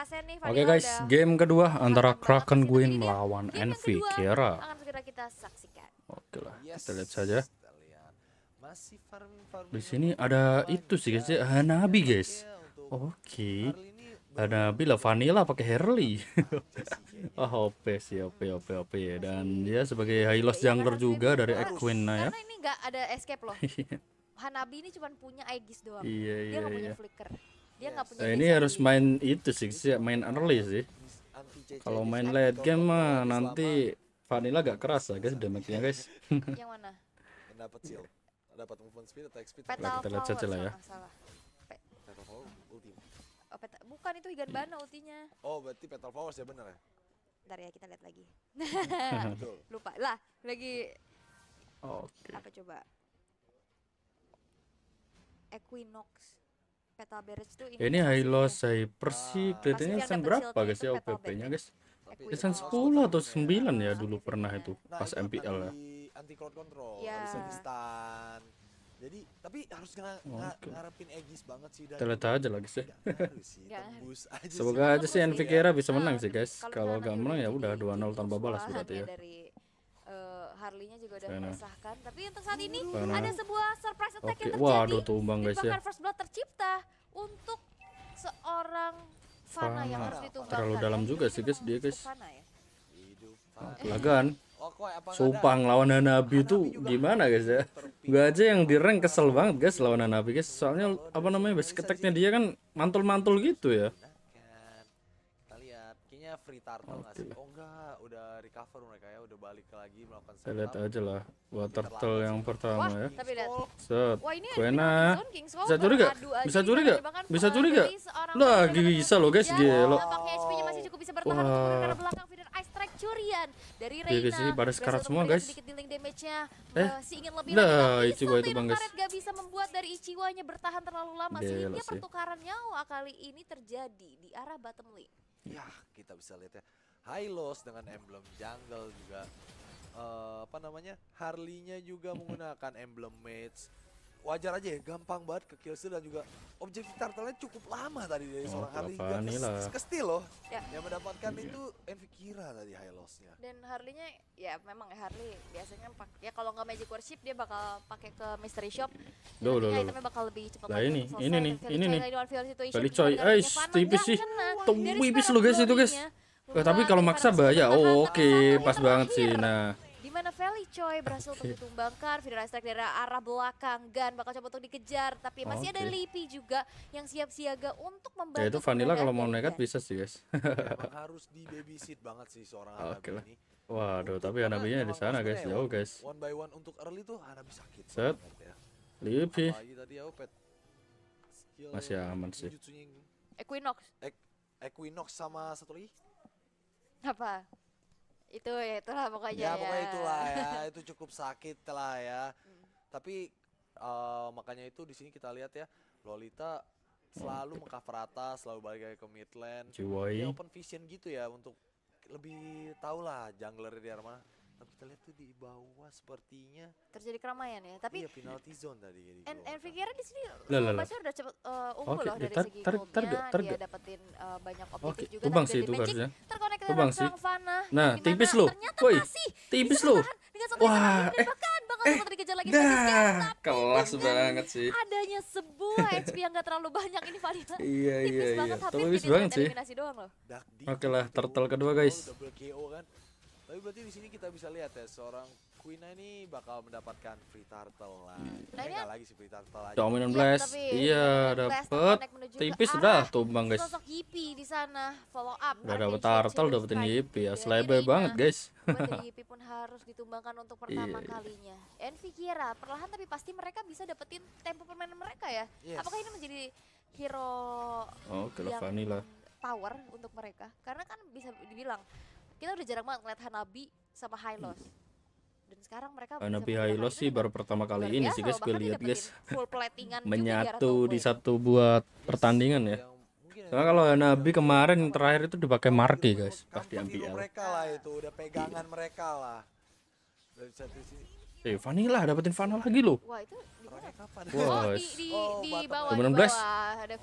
Hasen nih. Oke okay, guys, udah game kedua antara Kraken Queen melawan Envy Kira. Akan segera kita saksikan. Oke lah, kita lihat saja. Di sini ada itu sih guys, ya. Hanabi guys. Ya, Oke. Okay. Hanabi lah vanilla pakai Harley. oh, OP sih, OP OP OP dan dia ya, sebagai Hylos jungler juga dari Equina ya. Karena ini enggak ada escape loh. Hanabi ini cuma punya Aegis doang. Iya, iya, dia punya iya. flicker dia nggak punya nah, ini harus main itu sih sih main early sih kalau main late game mah nanti vanilla gak kerasa ya, guys damage-nya guys yang mana dapat shield dapat movement speed attack speed nah, kita lihat saja lah ya salah. Oh, bukan itu higan bana ultinya. Oh, berarti Petal Powers ya bener ya? Bentar ya, kita lihat lagi. Lupa. Lah, lagi Oke. Okay. Apa coba? Equinox peta beres itu ini, ini high loss high persi ah. kelihatannya sen berapa guys ya OPP nya guys ya sen 10 atau 9 ya nah, dulu pernah itu nah, pas MPL ya anti crowd control ya. stun jadi tapi harus ng okay. ngarepin Aegis banget sih dan kita aja lagi ya. sih semoga aja sih Envikera iya. bisa menang sih ah, guys kalau nggak menang ya udah 2-0 tanpa balas berarti ya uh, Harley-nya juga udah meresahkan tapi untuk saat ini Karena... ada sebuah surprise attack okay. yang terjadi waduh tuh umbang guys ya mana nah, nah, Terlalu ya. dalam juga sih guys dia guys. Ya. Lagan. Oh, Supang lawan Nabi itu gimana guys ya? Gue aja yang di rank kesel banget guys lawan Nabi guys. Soalnya oh, apa namanya basic attack-nya dia kan mantul-mantul gitu ya. Nah, turtle okay. gak sih? Oh enggak, udah recover mereka ya, udah balik lagi melakukan setup. Lihat aja lah, buat turtle yang pertama Wah, ya. Tapi lihat. Set. Wah, ini Kuena. Bisa curiga? Bisa curiga? Bisa curiga? Lah, bisa loh guys, gila. Nampaknya HP-nya masih cukup bisa bertahan untuk belakang Feeder Ice Strike curian dari iya, Reina. ini pada sekarat semua guys. Sedikit dealing damage-nya. Eh, ingin lebih nah, itu gua itu bang guys. Gak bisa membuat dari Ichiwanya bertahan terlalu lama sehingga pertukaran nyawa kali ini terjadi di arah bottom lane ya kita bisa lihat ya loss dengan emblem jungle juga uh, apa namanya harley juga menggunakan emblem mage wajar aja ya gampang banget ke kill steal dan juga objektif turtle cukup lama tadi dari oh, seorang Harley juga ke, ke, steal loh ya. yang mendapatkan iya. itu Envy Kira tadi high loss-nya dan Harley-nya ya memang Harley biasanya pak ya kalau nggak Magic Worship dia bakal pakai ke Mystery Shop Duh, loh, loh. itemnya bakal lebih cepat nah, ini, ini nih, ini nih, balik coy, eh tipis sih, tipis lu guys itu guys tapi kalau maksa kan bahaya, oh oke, kan pas banget sih, nah Choi berhasil okay. untuk ditumbangkan. Fira Strike dari arah belakang. Gan bakal coba untuk dikejar. Tapi masih okay. ada Lipi juga yang siap siaga untuk membantu. Ya itu Vanilla kalau mau nekat bisa sih guys. harus di babysit banget sih seorang anak okay ini. Waduh, untuk tapi Hanabinya di sana guys, jauh guys. One by one untuk early tuh Hanabi sakit. Set. Ya. Lipi. Oh, masih aman sih. Equinox. Equinox sama satu lagi. Apa? itu ya itulah pokoknya ya, ya. pokoknya itulah ya itu cukup sakit lah ya hmm. tapi uh, makanya itu di sini kita lihat ya Lolita selalu mengcover atas selalu balik lagi ke midland Cuy. open vision gitu ya untuk lebih tahu lah jungler di mana tapi kita lihat tuh di bawah sepertinya terjadi keramaian ya tapi iya penalty zone tadi jadi gitu. di and, and Figuera di sini Baca udah cepet uh, unggul okay, loh dari tar, segi tar, tar, tar, tar, dia dapetin uh, banyak objektif okay. juga Tubang sih itu harusnya terkonek dengan Sang Fana nah tipis lo woi tipis lo wah eh eh, lagi gitu. kelas banget sih adanya sebuah HP yang gak terlalu banyak ini Valida iya iya iya tapi tipis banget sih doang loh oke lah turtle kedua guys tapi berarti di sini kita bisa lihat ya seorang Queen ini bakal mendapatkan free turtle lah. Nah, lagi sih free turtle aja. Dominant iya, blast. Iya, dapat. Tipis udah tumbang, guys. Sosok Yipi di sana follow up. Udah dapat turtle, dapetin Yipi ya. Slebe banget, guys. Yipi pun harus ditumbangkan untuk iya, pertama iya. kalinya. Envy Kira, perlahan tapi pasti mereka bisa dapetin tempo permainan mereka ya. Apakah ini menjadi hero Oh, Vanilla power untuk mereka? Karena kan bisa dibilang kita udah jarang banget ngeliat Hanabi sama Hylos dan sekarang mereka Hanabi Hylos sih baru pertama kali ini sih guys gue lihat guys menyatu di satu buat pertandingan ya Karena kalau Hanabi kemarin terakhir itu dipakai Marki guys pas di MPL. Mereka lah itu udah pegangan mereka lah. Dari satu sisi. Eh, vanilla, dapetin vanilla lagi loh. Wah, itu di mana? Kapan? Wah, oh, di, di, di oh, bawah, Dua di bawah. Ada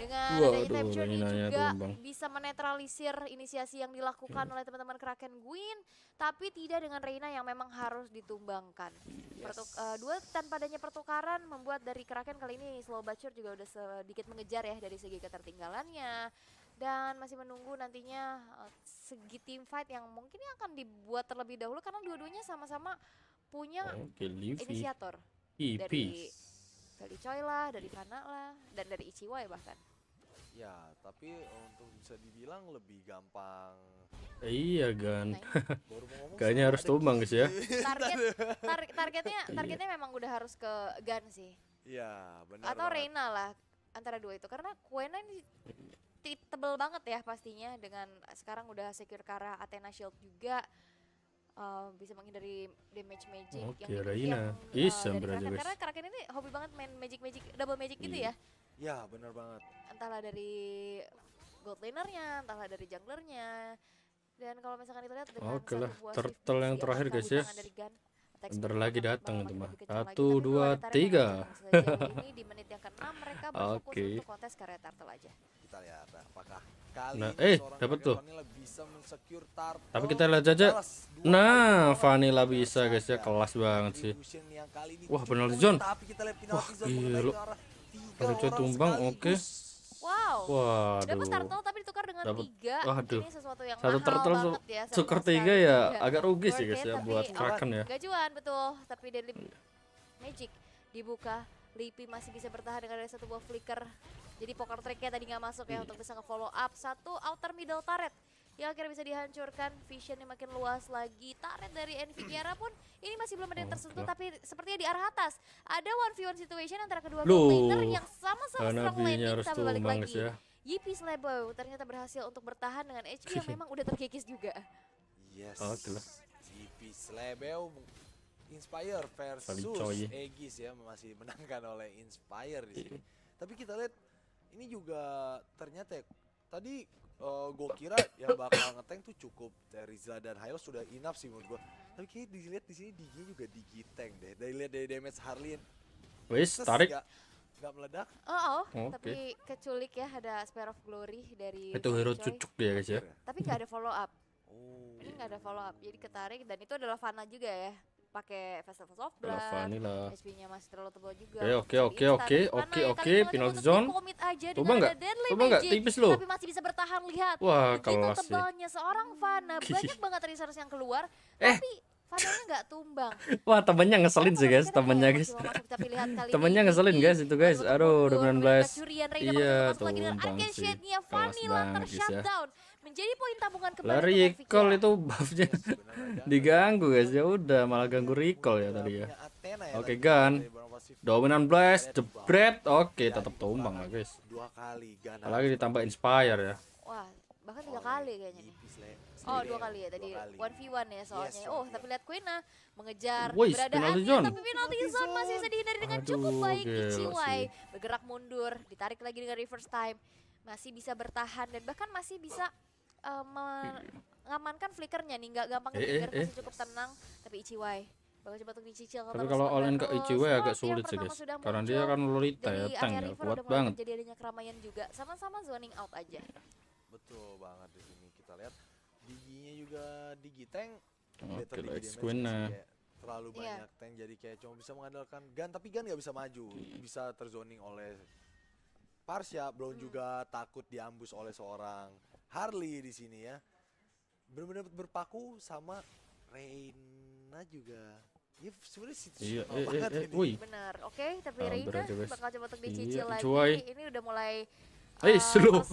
dengan Waduh, adanya juga tumbang. bisa menetralisir inisiasi yang dilakukan iya. oleh teman-teman Kraken Gwyn, tapi tidak dengan Reina yang memang harus ditumbangkan. Yes. Pertuk, uh, dua tanpa adanya pertukaran membuat dari Kraken kali ini Slow Butcher juga udah sedikit mengejar ya dari segi ketertinggalannya dan masih menunggu nantinya uh, segi team fight yang mungkin akan dibuat terlebih dahulu karena dua-duanya sama-sama punya inisiator dari dari Choi lah, dari Fana lah, dan dari Ichiwa ya bahkan. Ya, tapi untuk bisa dibilang lebih gampang. Eh, iya, Gan. Nah, Kayaknya harus tumbang guys ya. Iya. Target, tar targetnya iya. targetnya iya. memang udah harus ke Gan sih. Iya, benar. Atau banget. Reina lah antara dua itu karena Kuena ini tebel banget ya pastinya dengan sekarang udah secure Kara arah Athena Shield juga uh, bisa menghindari damage magic okay, yang Raina. Yang, Isam uh, Kraken. Karena karakter ini hobi banget main magic magic double magic gitu yeah. ya. Ya benar banget. Entahlah dari gold lanernya, entahlah dari junglernya. Dan kalau misalkan lihat dengan okay lah. turtle yang terakhir guys ya. Bentar lagi datang itu mah. Satu, dua, tiga. Ini di menit yang mereka berfokus okay. untuk kontes karya turtle aja. Kita lihat apakah Nah, gitu, eh dapat tuh. Tapi kita lihat aja. Nah, Vanilla bisa guys ya. ya, kelas banget sih. Wah, benar John. Wah, gila. Kalau tumbang, oke. Okay. Wow. Waduh. Dapat turtle tapi ditukar dengan dapet, tiga. Waduh. Ini sesuatu yang Satu turtle tuh ya, tukar tiga ya agak rugi sih guys ya buat Kraken ya. Gajuan betul, tapi dari Magic dibuka Lipi masih bisa bertahan dengan ada satu buah flicker jadi poker tricknya tadi nggak masuk ya iya. untuk bisa nge-follow up. Satu outer middle turret yang akhirnya bisa dihancurkan. vision yang makin luas lagi. Turret dari Nvidia pun ini masih belum ada yang oh, tersentuh oh, tapi sepertinya di arah atas. Ada one v one situation antara kedua player yang sama-sama strong landing tapi balik lagi. Ya. Yipi Slebo ternyata berhasil untuk bertahan dengan HP yang memang udah terkikis juga. Yes. Oh, itulah. Yipi Slebo Inspire versus Egis ya masih menangkan oleh Inspire di sini. Iya. Tapi kita lihat ini juga ternyata ya, tadi uh, eh, gue kira yang bakal ngeteng tuh cukup Rizla dan Hayo sudah enough sih menurut gue tapi kayak dilihat di sini Digi juga Digi tank deh dari lihat dari damage Harlin. wis tarik gak, meledak oh, oh. Okay. Oh, tapi keculik ya ada Spare of Glory dari itu hero cucuk dia guys ya tapi gak ada follow up oh. ini gak ada follow up jadi ketarik dan itu adalah Fana juga ya pakai festival of blood HP-nya masih terlalu tebal juga eh, oke oke ya? oke oke oke penalty zone komit aja coba nggak coba nggak tipis loh tapi masih bisa bertahan lihat wah kalau tebalnya seorang Vana banyak banget resource yang keluar eh. tapi Fadanya nggak tumbang. Wah temennya ngeselin sih guys, temennya guys. temennya ngeselin guys itu guys. Aduh, 18. Iya, tumbang. Arcane iya, ya. Shade-nya menjadi poin tabungan kembali lari recall itu buffnya diganggu guys ya udah malah ganggu recall ya tadi ya oke okay, gun dominan blast bread, oke okay, tetap tumbang lah guys apalagi ditambah inspire ya wah bahkan tiga kali kayaknya nih Oh dua kali ya tadi one v one ya soalnya. Oh tapi lihat Quina mengejar Weiss, penalty zone. tapi penalti zone masih bisa dihindari dengan Aduh, cukup baik. Ichiwai bergerak mundur, ditarik lagi dengan reverse time, masih bisa bertahan dan bahkan masih bisa uh, mengamankan flickernya nih, nggak gampang eh, eh, eh. cukup tenang. Tapi Ichiwai bakal coba untuk dicicil. Tapi kalau online ke Ichiwai agak iya, sulit sih guys, karena dia kan lolita ya, tank ya, kuat banget. Jadi adanya keramaian juga, sama-sama zoning out aja. Betul banget di sini kita lihat giginya juga digi tank. Oke, okay, X Queen terlalu iya. banyak yeah. tank jadi kayak cuma bisa mengandalkan gun tapi gun nggak bisa maju bisa terzoning oleh Parsha belum hmm. juga takut diambus oleh seorang Harley di sini ya. Benar-benar berpaku sama Reina juga. Ya sebenarnya iya, eh, eh, banget eh, ini. Benar. Oke, okay, tapi Reina bakal coba untuk iya, dicicil iya, lagi. Cuai. Ini udah mulai Eh, uh, eh, slow.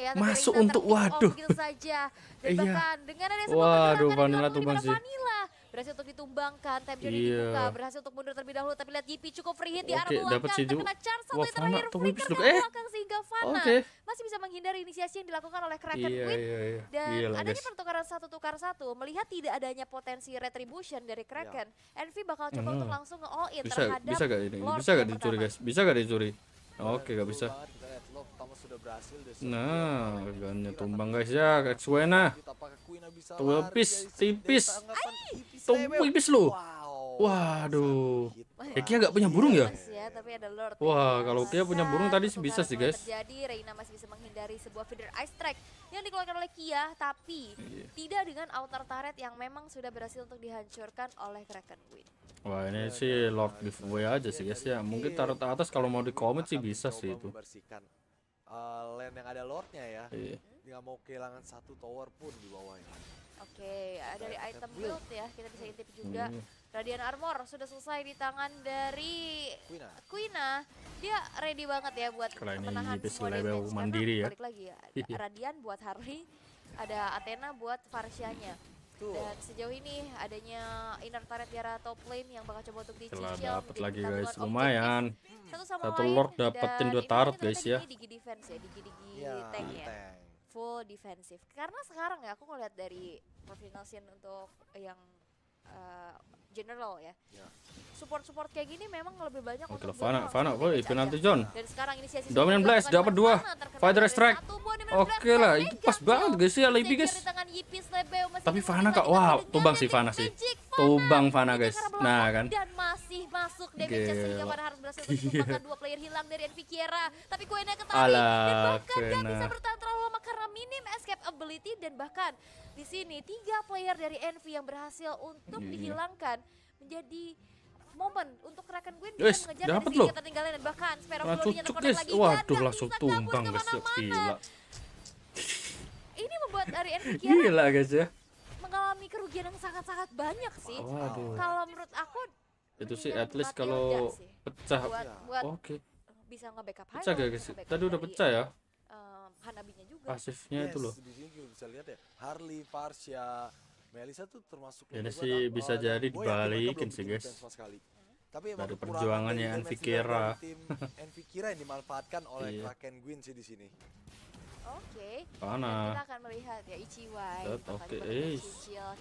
ya, masuk untuk oh, waduh. saja. Dan iya. bahkan dengan ada sebuah Waduh, vanila tuh Bang sih. Vanilla berhasil untuk ditumbangkan, time journey iya. dibuka, berhasil untuk mundur terlebih dahulu, tapi lihat Yipi cukup free hit di arah belakang, si terkena charge satu terakhir, flicker ke eh. belakang sehingga Fana masih bisa menghindari inisiasi yang dilakukan oleh Kraken iya, iya, iya. dan adanya pertukaran satu tukar satu, melihat tidak adanya potensi retribution dari Kraken, Envy bakal coba mm-hmm. untuk langsung nge-all in bisa, terhadap bisa gak ini? Lord bisa gak dicuri guys? Bisa gak dicuri? Oke, okay, gak bisa. Nah, gannya tumbang guys ya, Tuh Tumpis, tipis. Tunggu ibis lu. Waduh. Ya Kia gak punya burung ya? Iya, iya, Wah, kalau Kia punya burung tadi sih bisa sih, guys. Jadi Reina masih bisa menghindari sebuah feeder ice track yang dikeluarkan oleh Kia, tapi iya. tidak dengan outer turret yang memang sudah berhasil untuk dihancurkan oleh Kraken Wind. Wah, ini sih Lord giveaway aja sih, guys ya. Mungkin taruh ke atas kalau mau di comment sih bisa sih itu. Uh, land yang ada lordnya ya, Iya. nggak mau kehilangan satu tower pun di bawahnya. Oke, okay, ya, dari item iya. build ya, kita bisa intip hmm. juga. radian Armor sudah selesai di tangan dari Quina. Dia ready banget ya buat Kalian menahan semua level damage. mandiri ya. Balik lagi ya, iya. Radian buat Harley, ada Athena buat Farsianya. Dan sejauh ini adanya inner turret tiara top lane yang bakal coba untuk dicicil. dapat lagi guys, lumayan. Satu, sama Satu lord dapetin dua turret guys ya. Digi defense ya, digi-digi ya, tank ya. Tank full defensif karena sekarang ya aku ngeliat dari professional scene untuk yang uh, general ya, ya. support support kayak gini memang lebih banyak oke okay, Fana Fana boy penalti John dan sekarang inisiasi dominant blast dapat dua fighter strike oke lah itu pas banget guys ya lebih guys tapi Fana kak wow tumbang sih Fana sih tumbang Fana guys. Nah kan. Dan masih masuk damage bisa bertahan minim escape ability dan bahkan di sini tiga player dari Envy yang berhasil untuk yeah. Iya. dihilangkan menjadi momen untuk rekan gue. yes, mengejar dapat loh. ketinggalan dan bahkan Sparrow nah, cucuk guys. Lagi, Waduh langsung tumbang guys ya, gila. Ini membuat dari Envy gila guys ya. Mengalami kerugian yang sangat-sangat banyak sih. Waduh. Kalau menurut aku itu sih at least kalau pecah. Oke. Okay. Bisa nge-backup Pecah guys. Tadi udah pecah iya. ya abinya juga. Pasifnya yes, itu loh. Di sini juga bisa lihat ya. Harley, Farsha, Melisa tuh termasuk ya, eh, Ini sih bisa oh, jadi dibalikin sih, guys. Tapi emang dari perjuangannya Envy Kira. yang dimanfaatkan oleh iya. Kraken Gwyn sih di sini. Oke. Okay. Mana? Kita akan melihat ya Ichiwai. Oke. Okay.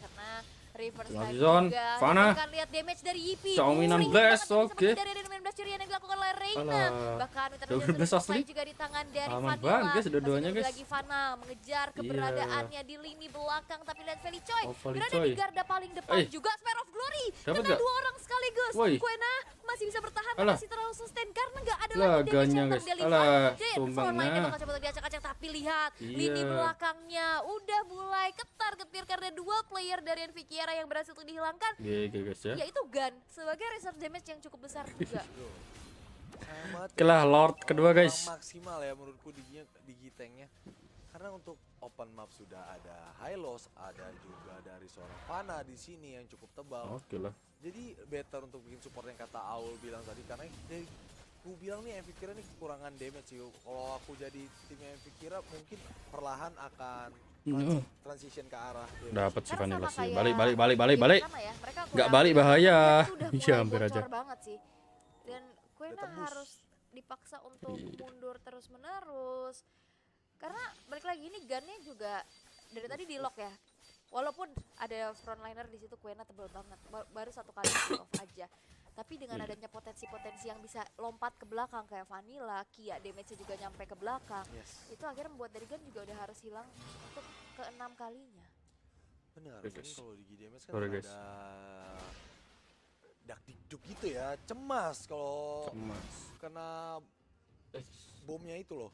Karena Reverse Zone, Fana. Bahkan lihat damage dari Yipi. Xiaominan Blast, oke. Dari Rinman Blast curian yang dilakukan oleh Reina. Bahkan Winter Blast asli. Juga di tangan dari Aman banget guys, udah duanya guys. Lagi Fana mengejar iya. keberadaannya di lini belakang tapi lihat Feli Choi. Oh, Berada di garda paling depan eh. juga Spare of Glory. Dapat dua orang sekaligus. Kuena masih bisa bertahan Alah. masih terlalu sustain karena nggak ada lagi damage yang terdeliver. Jadi, tumbangnya. Coba diacak-acak tapi lihat lini iya. belakangnya udah mulai ketat khawatir karena dua player dari Envikiera yang berhasil untuk dihilangkan. Iya, yeah, iya, guys ya. Yaitu Gun sebagai reserve damage yang cukup besar juga. Ya, Kelah Lord kedua guys. Maksimal ya menurutku di digi tanknya. Karena untuk open map sudah ada high loss, ada juga dari seorang Fana di sini yang cukup tebal. Oke okay lah. Jadi better untuk bikin support yang kata Aul bilang tadi karena dari ku bilang nih MV Kira nih kekurangan damage sih. Kalau aku jadi tim MV Kira mungkin perlahan akan Gitu. transition ke arah ya. dapat sih vanilla sih balik balik balik balik balik ya. nggak balik bahaya iya hampir aja banget dan gue harus dipaksa untuk iya. mundur terus menerus karena balik lagi ini gunnya juga dari tadi di lock ya walaupun ada frontliner di situ Kuena tebel banget baru satu kali off aja tapi dengan iya. adanya potensi-potensi yang bisa lompat ke belakang kayak Vanilla, Kia, damage juga nyampe ke belakang yes. itu akhirnya membuat dari gun juga udah harus hilang untuk keenam kalinya. Benar. Kan kalau di GDMS kan Sorry, ada dak dikduk gitu ya, cemas kalau cemas. kena eh, bomnya itu loh.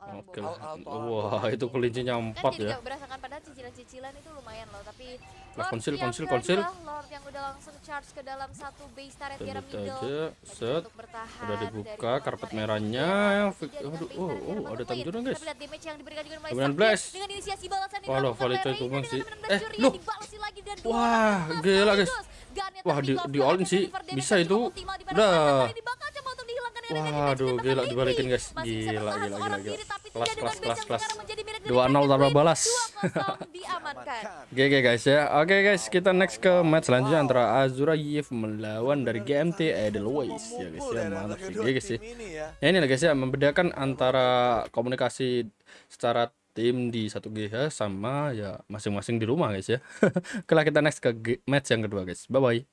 Oke, Wah, itu kelincinya empat kan ya. Kan berdasarkan pada cicilan-cicilan itu lumayan loh, tapi Lord konsil, konsil, konsil. Lord yang udah langsung charge ke dalam satu base turret Jaram Middle. Aja. Set. Udah dibuka karpet merahnya. Aduh, oh, oh, ada time turun guys. Lihat damage yang diberikan juga mulai blast. Dengan inisiasi balasan ini. loh, valid itu bang sih. Eh, lu. Wah, gila guys. Wah, di, di all sih. Bisa itu. Udah. Waduh, gila dibalikin guys. Gila, gila, gila, gila. Kelas, kelas, kelas, kelas. 2-0 tanpa balas. GG guys ya. Oke guys, kita next ke match selanjutnya antara Azura Yif melawan dari GMT Edelweiss ya guys ya. Mantap sih iya, GG sih. Ya ini ya. Ya, guys ya, membedakan antara komunikasi secara tim di satu gh sama ya masing-masing di rumah guys ya. Kelah kita next ke match yang kedua guys. Bye bye.